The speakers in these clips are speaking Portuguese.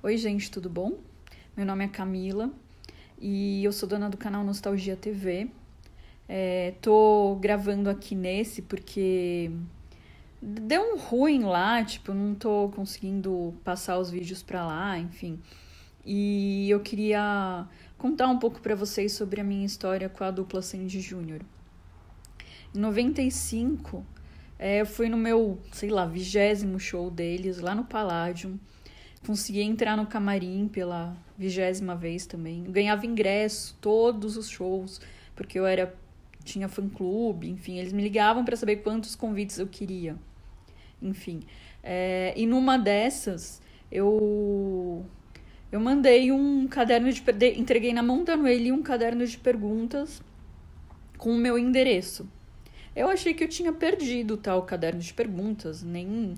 Oi, gente, tudo bom? Meu nome é Camila e eu sou dona do canal Nostalgia TV. É, tô gravando aqui nesse porque deu um ruim lá, tipo, não tô conseguindo passar os vídeos pra lá, enfim. E eu queria contar um pouco para vocês sobre a minha história com a dupla Sandy Júnior. Em 95, é, eu fui no meu, sei lá, vigésimo show deles lá no Palladium. Consegui entrar no camarim pela vigésima vez também. Eu ganhava ingresso todos os shows, porque eu era tinha fã-clube, enfim, eles me ligavam para saber quantos convites eu queria. Enfim, é, e numa dessas, eu eu mandei um caderno de entreguei na mão da Noeli um caderno de perguntas com o meu endereço. Eu achei que eu tinha perdido tal caderno de perguntas, nem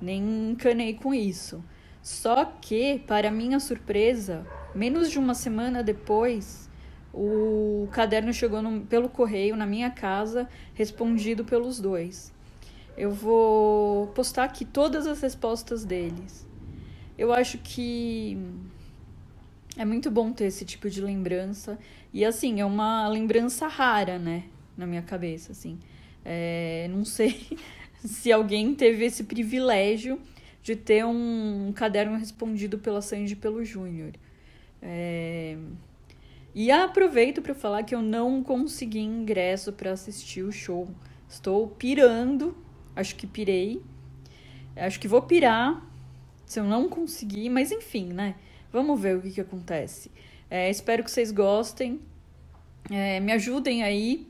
nem encanei com isso. Só que, para minha surpresa, menos de uma semana depois, o caderno chegou no, pelo correio na minha casa, respondido pelos dois. Eu vou postar aqui todas as respostas deles. Eu acho que é muito bom ter esse tipo de lembrança. E assim, é uma lembrança rara, né? Na minha cabeça, assim. É, não sei se alguém teve esse privilégio de ter um caderno respondido pela Sandy e pelo Júnior. É... E aproveito para falar que eu não consegui ingresso para assistir o show. Estou pirando, acho que pirei. Acho que vou pirar se eu não conseguir, mas enfim, né? Vamos ver o que, que acontece. É, espero que vocês gostem. É, me ajudem aí.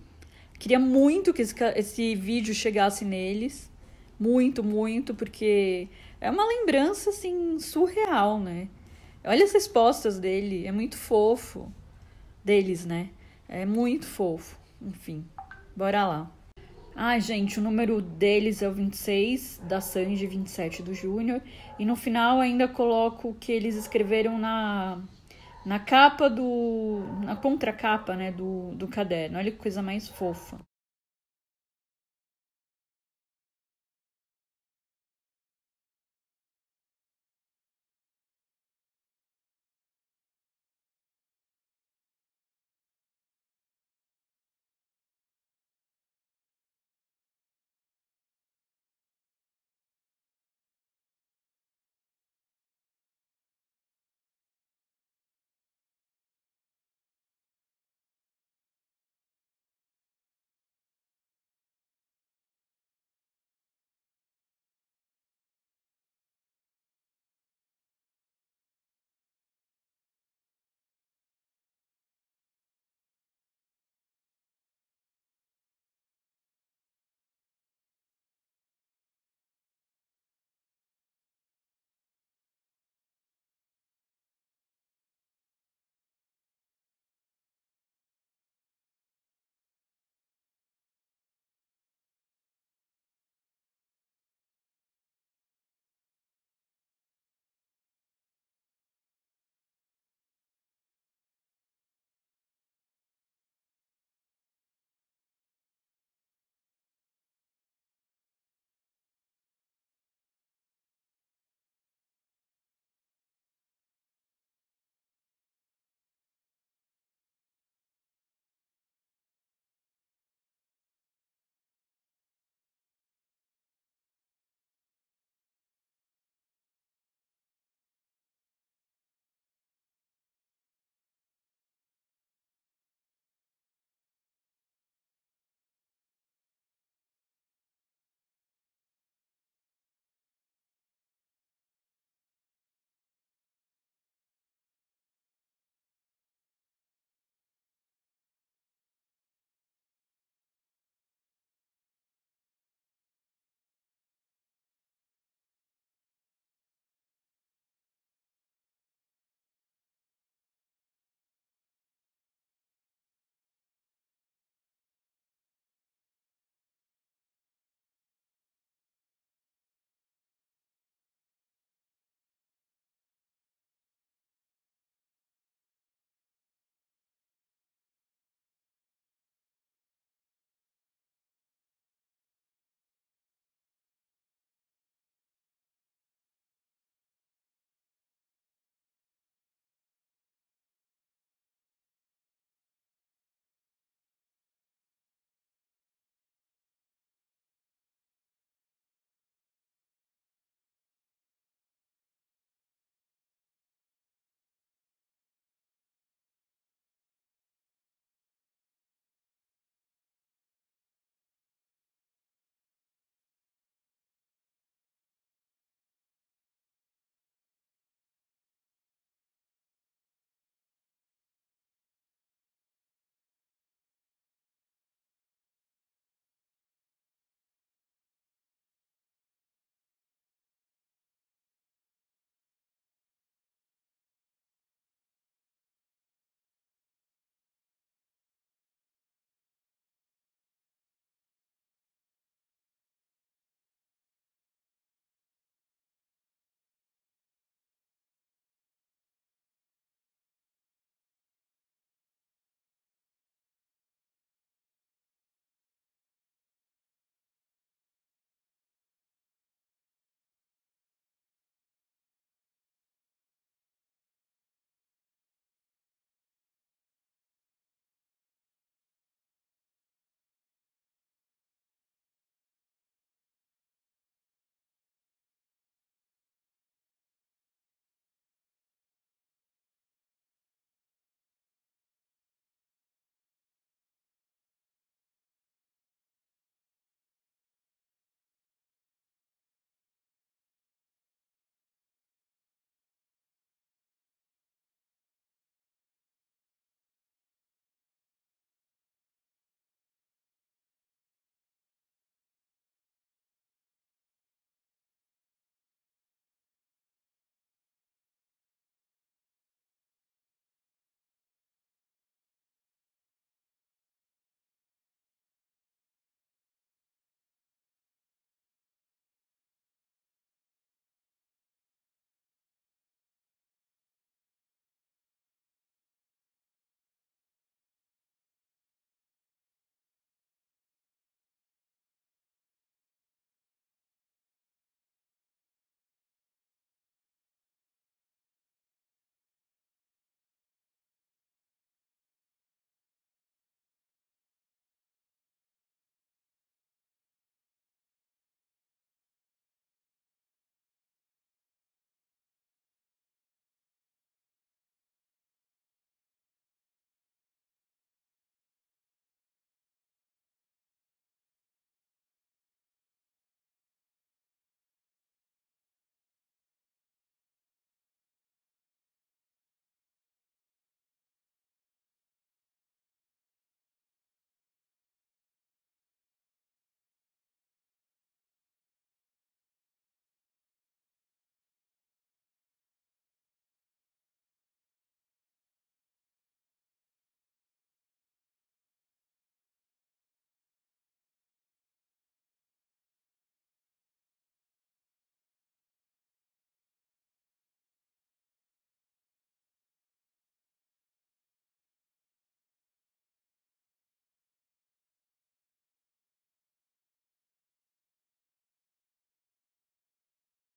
Queria muito que esse, esse vídeo chegasse neles. Muito, muito, porque é uma lembrança, assim, surreal, né? Olha as respostas dele, é muito fofo. Deles, né? É muito fofo. Enfim, bora lá. Ai, gente, o número deles é o 26, da Sanji, 27 do Júnior. E no final ainda coloco o que eles escreveram na, na capa do. na contracapa, né? Do, do caderno. Olha que coisa mais fofa.